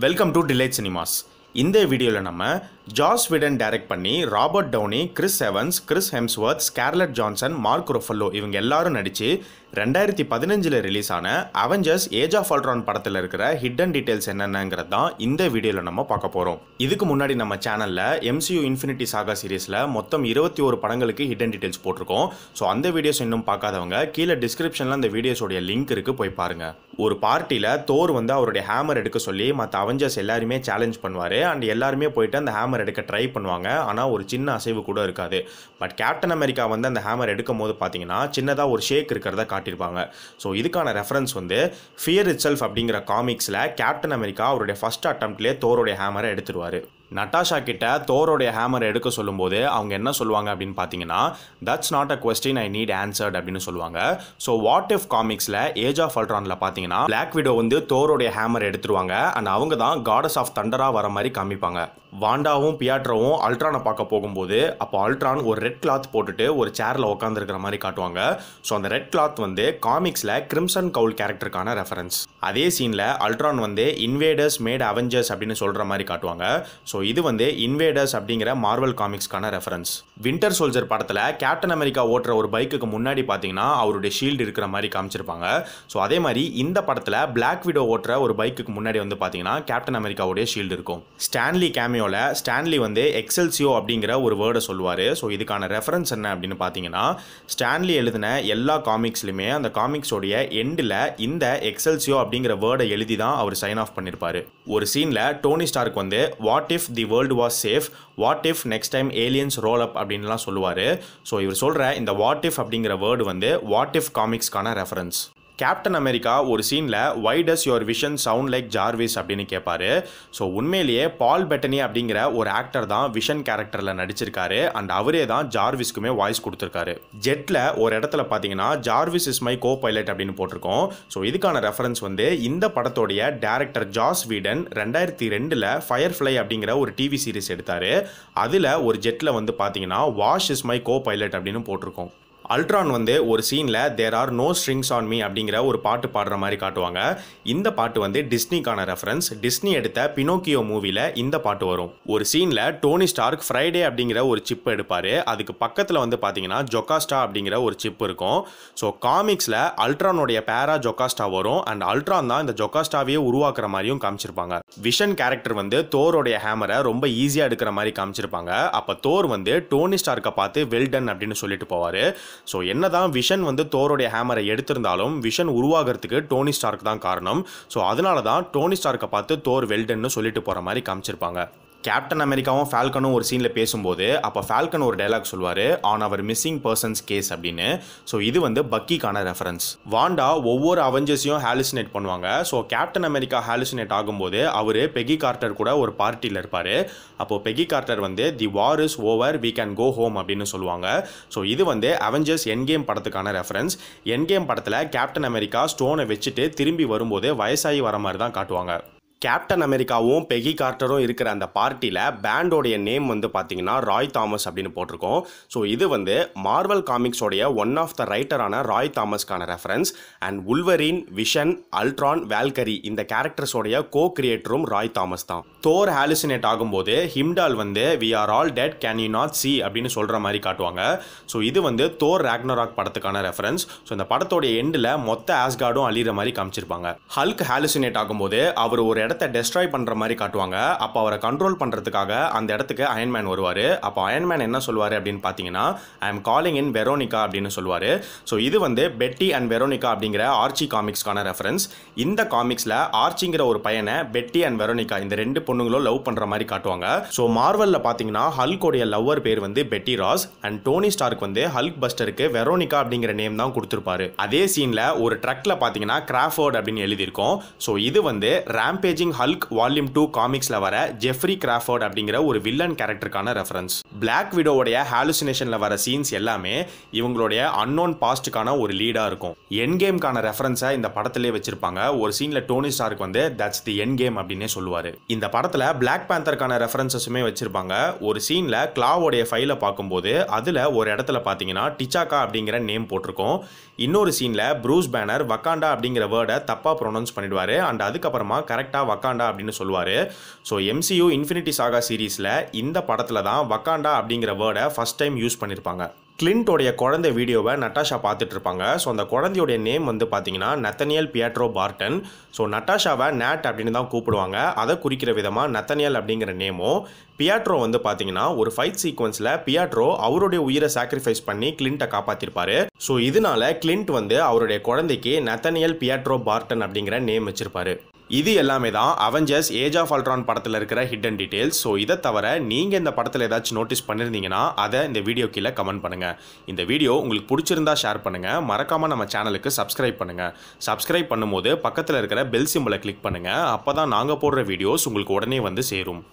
Welcome to Delayed Cinemas. இந்த வீடியோவில் நம்ம ஜாஸ் விடன் டைரக்ட் பண்ணி Robert Downey Chris Evans Chris Hemsworth Scarlett Johansson Mark Ruffalo இவங்க எல்லாரும் நடித்து ரெண்டாயிரத்தி பதினஞ்சில் ரிலீஸ் ஆன அவெஞ்சர்ஸ் ஏஜ் ஆஃப் ஆல்ட்ரான் படத்தில் இருக்கிற ஹிட்டன் டீடைல்ஸ் என்னென்னங்கிறது தான் இந்த வீடியோவில் நம்ம பார்க்க போகிறோம் இதுக்கு முன்னாடி நம்ம சேனலில் எம்சியூ இன்ஃபினிட்டி சாகா சீரீஸில் மொத்தம் இருபத்தி ஒரு படங்களுக்கு ஹிட்டன் டீட்டெயில்ஸ் போட்டிருக்கோம் ஸோ அந்த வீடியோஸ் இன்னும் பார்க்காதவங்க கீழே டிஸ்கிரிப்ஷனில் அந்த வீடியோஸோடைய லிங்க் இருக்குது போய் பாருங்கள் ஒரு பார்ட்டியில் தோர் வந்து அவருடைய ஹேமர் எடுக்க சொல்லி மற்ற அவெஞ்சர்ஸ் எல்லாருமே சேலஞ்ச் பண்ணுவார் போயிடுவாரு அண்ட் எல்லாருமே போயிட்டு அந்த ஹேமர் எடுக்க ட்ரை பண்ணுவாங்க ஆனால் ஒரு சின்ன அசைவு கூட இருக்காது பட் கேப்டன் அமெரிக்கா வந்து அந்த ஹேமர் எடுக்கும் போது பார்த்தீங்கன்னா சின்னதாக ஒரு ஷேக் இருக்கிறத காட்டியிருப்பாங்க ஸோ இதுக்கான ரெஃபரன்ஸ் வந்து ஃபியர் இட் செல்ஃப் அப்படிங்கிற காமிக்ஸில் கேப்டன் அமெரிக்கா அவருடைய ஃபஸ்ட் அட்டம்ப்ட்லேயே தோருடைய ஹேமரை எடுத்துருவார் நட்டாஷா கிட்ட தோரோடைய ஹேமர் எடுக்க சொல்லும்போது அவங்க என்ன சொல்லுவாங்க அப்படின்னு பார்த்தீங்கன்னா that's not a question I need answered அப்படின்னு சொல்லுவாங்க ஸோ வாட் இஃப் காமிக்ஸில் ஏஜ் ஆஃப் அல்ட்ரானில் பார்த்தீங்கன்னா பிளாக் விடோ வந்து தோரோடைய ஹேமர் எடுத்துருவாங்க அண்ட் அவங்க தான் காடஸ் ஆஃப் தண்டராக வர மாதிரி காமிப்பாங்க வாண்டாவும் பியாட்ரோவும் அல்ட்ரானை பார்க்க போகும்போது அப்போ அல்ட்ரான் ஒரு ரெட் கிளாத் போட்டுட்டு ஒரு சேரில் உட்காந்துருக்கிற மாதிரி காட்டுவாங்க ஸோ அந்த ரெட் கிளாத் வந்து காமிக்ஸில் கிரிம்சன் கவுல் கேரக்டருக்கான ரெஃபரன்ஸ் அதே சீனில் அல்ட்ரான் வந்து இன்வேடர்ஸ் மேட் அவெஞ்சர்ஸ் அப்படின்னு சொல்கிற மாதிரி காட்டுவாங்க ஸோ ஸோ இது வந்து இன்வேடர்ஸ் அப்படிங்கிற மார்வல் காமிக்ஸ்க்கான ரெஃபரன்ஸ் வின்டர் சோல்ஜர் படத்தில் கேப்டன் அமெரிக்கா ஓட்டுற ஒரு பைக்குக்கு முன்னாடி பார்த்தீங்கன்னா அவருடைய ஷீல்டு இருக்கிற மாதிரி காமிச்சிருப்பாங்க ஸோ அதே மாதிரி இந்த படத்தில் பிளாக் விடோ ஓட்டுற ஒரு பைக்குக்கு முன்னாடி வந்து பார்த்தீங்கன்னா கேப்டன் அமெரிக்காவுடைய ஷீல்டு இருக்கும் ஸ்டான்லி கேமியோவில் ஸ்டான்லி வந்து எக்ஸல்சியோ அப்படிங்கிற ஒரு வேர்டை சொல்லுவார் ஸோ இதுக்கான ரெஃபரன்ஸ் என்ன அப்படின்னு பார்த்தீங்கன்னா ஸ்டான்லி எழுதின எல்லா காமிக்ஸ்லையுமே அந்த காமிக்ஸோடைய எண்டில் இந்த எக்ஸல்சியோ அப்படிங்கிற வேர்டை எழுதி தான் அவர் சைன் ஆஃப் பண்ணியிருப்பார் ஒரு சீனில் டோனி ஸ்டார்க் வந்து what if the world was safe what if next time aliens roll up அப்படின்லாம் சொல்லுவார் ஸோ இவர் சொல்கிற இந்த வாட் இஃப் அப்படிங்கிற வேர்டு வந்து வாட் இஃப் காமிக்ஸ்க்கான ரெஃபரன்ஸ் கேப்டன் அமெரிக்கா ஒரு சீனில் why does your vision sound like Jarvis அப்படின்னு கேட்பாரு ஸோ உண்மையிலேயே பால் பெட்டனி அப்படிங்கிற ஒரு ஆக்டர் தான் விஷன் கேரக்டரில் நடிச்சிருக்காரு அண்ட் அவரே தான் ஜார்விஸ்க்குமே வாய்ஸ் கொடுத்துருக்காரு ஜெட்டில் ஒரு இடத்துல பார்த்தீங்கன்னா Jarvis is my co pilot அப்படின்னு போட்டிருக்கோம் ஸோ இதுக்கான ரெஃபரன்ஸ் வந்து இந்த படத்தோடைய டேரக்டர் ஜாஸ் வீடன் ரெண்டாயிரத்தி ரெண்டில் ஃபயர் ஃப்ளை அப்படிங்கிற ஒரு டிவி சீரிஸ் எடுத்தார் அதில் ஒரு ஜெட்டில் வந்து பார்த்தீங்கன்னா Wash is my co pilot அப்படின்னு போட்டிருக்கோம் அல்ட்ரான் வந்து ஒரு சீனில் there are no strings on me அப்படிங்கிற ஒரு பாட்டு பாடுற மாதிரி காட்டுவாங்க இந்த பாட்டு வந்து டிஸ்னிக்கான ரெஃபரன்ஸ் டிஸ்னி எடுத்த பினோக்கியோ மூவியில் இந்த பாட்டு வரும் ஒரு சீனில் டோனி ஸ்டார்க் ஃப்ரைடே அப்படிங்கிற ஒரு சிப் எடுப்பார் அதுக்கு பக்கத்தில் வந்து பார்த்தீங்கன்னா ஜொக்காஸ்டா அப்படிங்கிற ஒரு சிப் இருக்கும் ஸோ காமிக்ஸில் அல்ட்ரானுடைய பேரா ஜொக்காஸ்டா வரும் அண்ட் அல்ட்ரான் தான் இந்த ஜொக்காஸ்டாவையே உருவாக்குற மாதிரியும் காமிச்சிருப்பாங்க விஷன் கேரக்டர் வந்து தோரோடைய ஹேமரை ரொம்ப ஈஸியாக எடுக்கிற மாதிரி காமிச்சிருப்பாங்க அப்போ தோர் வந்து டோனி ஸ்டார்க்கை பார்த்து வெல்டன் அப்படின்னு சொல்லிட்டு போவார் ஸோ என்னதான் விஷன் வந்து தோருடைய ஹேமரை எடுத்திருந்தாலும் விஷன் உருவாகிறதுக்கு டோனி ஸ்டார்க் தான் காரணம் ஸோ அதனால தான் டோனி ஸ்டார்க்கை பார்த்து தோர் வெல்டன்னு சொல்லிட்டு போகிற மாதிரி காமிச்சிருப்பாங்க கேப்டன் அமெரிக்காவும் ஃபால்கனும் ஒரு சீனில் பேசும்போது அப்போ ஃபால்கன் ஒரு டைலாக் சொல்லுவார் on our missing persons case அப்படின்னு ஸோ இது வந்து பக்கிக்கான ரெஃபரன்ஸ் வாண்டா ஒவ்வொரு அவஞ்சர்ஸையும் ஹாலுசினேட் பண்ணுவாங்க ஸோ கேப்டன் அமெரிக்கா ஹாலுசினேட் ஆகும்போது அவர் பெகி கார்டர் கூட ஒரு பார்ட்டியில் இருப்பார் அப்போது பெகி கார்டர் வந்து the war is over we can go home அப்படின்னு சொல்லுவாங்க ஸோ இது வந்து அவெஞ்சர்ஸ் என் கேம் படத்துக்கான ரெஃபரன்ஸ் என் கேம் படத்தில் கேப்டன் அமெரிக்கா ஸ்டோனை வச்சுட்டு திரும்பி வரும்போது வயசாகி வர மாதிரி தான் காட்டுவாங்க கேப்டன் அமெரிக்காவும் பெகி கார்ட்டரும் இருக்கிற அந்த பார்ட்டியில் பேண்டோடைய நேம் வந்து பார்த்தீங்கன்னா ராய் தாமஸ் அப்படின்னு போட்டிருக்கோம் ஸோ இது வந்து மார்வல் காமிக்ஸோடைய ஒன் ஆஃப் த ரைட்டரான ராய் தாமஸ்க்கான reference and Wolverine Vision Ultron Valkyrie இந்த கேரக்டர்ஸோடைய கோ கிரியேட்டரும் ராய் தாமஸ் தான் தோர் ஹாலிசினேட் ஆகும்போது ஹிம்டால் வந்து we are all dead can you not see அப்படின்னு சொல்கிற மாதிரி காட்டுவாங்க ஸோ இது வந்து தோர் ராக்னராக் படத்துக்கான ரெஃபரன்ஸ் ஸோ இந்த படத்தோடைய எண்டில் மொத்த ஆஸ்கார்டும் அழிகிற மாதிரி காமிச்சிருப்பாங்க ஹல்க் ஹாலுசினேட் ஆகும்போது அவர் ஒரு இடத்த டெஸ்ட்ராய் பண்ணுற மாதிரி காட்டுவாங்க அப்போ அவரை கண்ட்ரோல் பண்ணுறதுக்காக அந்த இடத்துக்கு அயன்மேன் வருவார் அப்போ அயன்மேன் என்ன சொல்வார் அப்படின்னு பார்த்தீங்கன்னா I am calling in Veronica அப்படின்னு சொல்லுவார் ஸோ இது வந்து பெட்டி அண்ட் வெரோனிகா அப்படிங்கிற ஆர்ச்சி காமிக்ஸ்க்கான ரெஃபரன்ஸ் இந்த காமிக்ஸில் ஆர்ச்சிங்கிற ஒரு பையனை பெட்டி அண்ட் வெரோனிகா இந்த ரெண்டு பொண்ணுங்களும் லவ் பண்ணுற மாதிரி காட்டுவாங்க ஸோ மார்வலில் பார்த்தீங்கன்னா ஹல்கோடைய லவ்வர் பேர் வந்து Betty Ross and Tony Stark வந்து ஹல்க் பஸ்டருக்கு வெரோனிகா அப்படிங்கிற நேம் தான் கொடுத்துருப்பாரு அதே சீனில் ஒரு ட்ரக்கில் பார்த்தீங்கன்னா கிராஃபோர்ட் அப்படின்னு எழுதியிருக்கோம் ஸோ இது வந்து rampage amazing Hulk volume two காமிக்ஸில் வர ஜெஃப்ரி கிராஃபர்ட் அப்படிங்கிற ஒரு வில்லன் கேரக்டருக்கான ரெஃபரன்ஸ் பிளாக் விடோவுடைய ஹாலுசினேஷனில் வர சீன்ஸ் எல்லாமே இவங்களுடைய அன்னோன் பாஸ்ட்டுக்கான ஒரு லீடாக இருக்கும் என் கேம்க்கான ரெஃபரன்ஸை இந்த படத்திலே வச்சிருப்பாங்க ஒரு சீனில் டோனி ஸ்டார்க்கு வந்து தட்ஸ் தி என் கேம் அப்படின்னே சொல்லுவார் இந்த படத்தில் பிளாக் பேந்தருக்கான ரெஃபரன்சஸுமே வச்சிருப்பாங்க ஒரு சீனில் கிளாவோடைய ஃபைலை பார்க்கும்போது அதில் ஒரு இடத்துல பார்த்தீங்கன்னா டிச்சாக்கா அப்படிங்கிற நேம் போட்டிருக்கோம் இன்னொரு சீனில் ப்ரூஸ் பேனர் வக்காண்டா அப்படிங்கிற வேர்டை தப்பாக ப்ரொனவுன்ஸ் பண்ணிடுவார் அண்ட் அதுக்கப்புறமா கரெக்டாக வக்காண்டா அப்படின்னு சொல்லுவார் ஸோ எம்சியூ இன்ஃபினிட்டி சாகா சீரீஸில் இந்த படத்தில் தான் வக்காண்டா லிசாண்டா அப்படிங்கிற வேர்டை ஃபஸ்ட் டைம் யூஸ் பண்ணியிருப்பாங்க கிளின்ட்டோடைய குழந்தை வீடியோவை நட்டாஷா பார்த்துட்டு இருப்பாங்க ஸோ அந்த குழந்தையோடைய நேம் வந்து பார்த்தீங்கன்னா நத்தனியல் பியாட்ரோ பார்டன் ஸோ நட்டாஷாவை நேட் அப்படின்னு தான் கூப்பிடுவாங்க அதை குறிக்கிற விதமாக நத்தனியல் அப்படிங்கிற நேமும் பியாட்ரோ வந்து பார்த்தீங்கன்னா ஒரு ஃபைட் சீக்வன்ஸில் பியாட்ரோ அவருடைய உயிரை சாக்ரிஃபைஸ் பண்ணி கிளின்ட்டை காப்பாற்றிருப்பாரு ஸோ இதனால கிளின்ட் வந்து அவருடைய குழந்தைக்கு நத்தனியல் பியாட்ரோ பார்டன் அப்படிங்கிற நேம் வச்சிருப்பாரு இது எல்லாமே தான் அவெஞ்சர்ஸ் ஏஜ் ஆஃப் அல்ட்ரான் படத்தில் இருக்கிற ஹிடன் டீடைல்ஸ் ஸோ இதை தவிர நீங்கள் இந்த படத்தில் ஏதாச்சும் நோட்டீஸ் பண்ணியிருந்தீங்கன்னா அதை இந்த வீடியோ கீழே கமெண்ட் பண்ணுங்கள் இந்த வீடியோ உங்களுக்கு பிடிச்சிருந்தா ஷேர் பண்ணுங்கள் மறக்காமல் நம்ம சேனலுக்கு சப்ஸ்கிரைப் பண்ணுங்கள் சப்ஸ்கிரைப் பண்ணும்போது பக்கத்தில் இருக்கிற பெல் சிம்பிளை கிளிக் பண்ணுங்கள் அப்போ தான் நாங்கள் போடுற வீடியோஸ் உங்களுக்கு உடனே வந்து சேரும்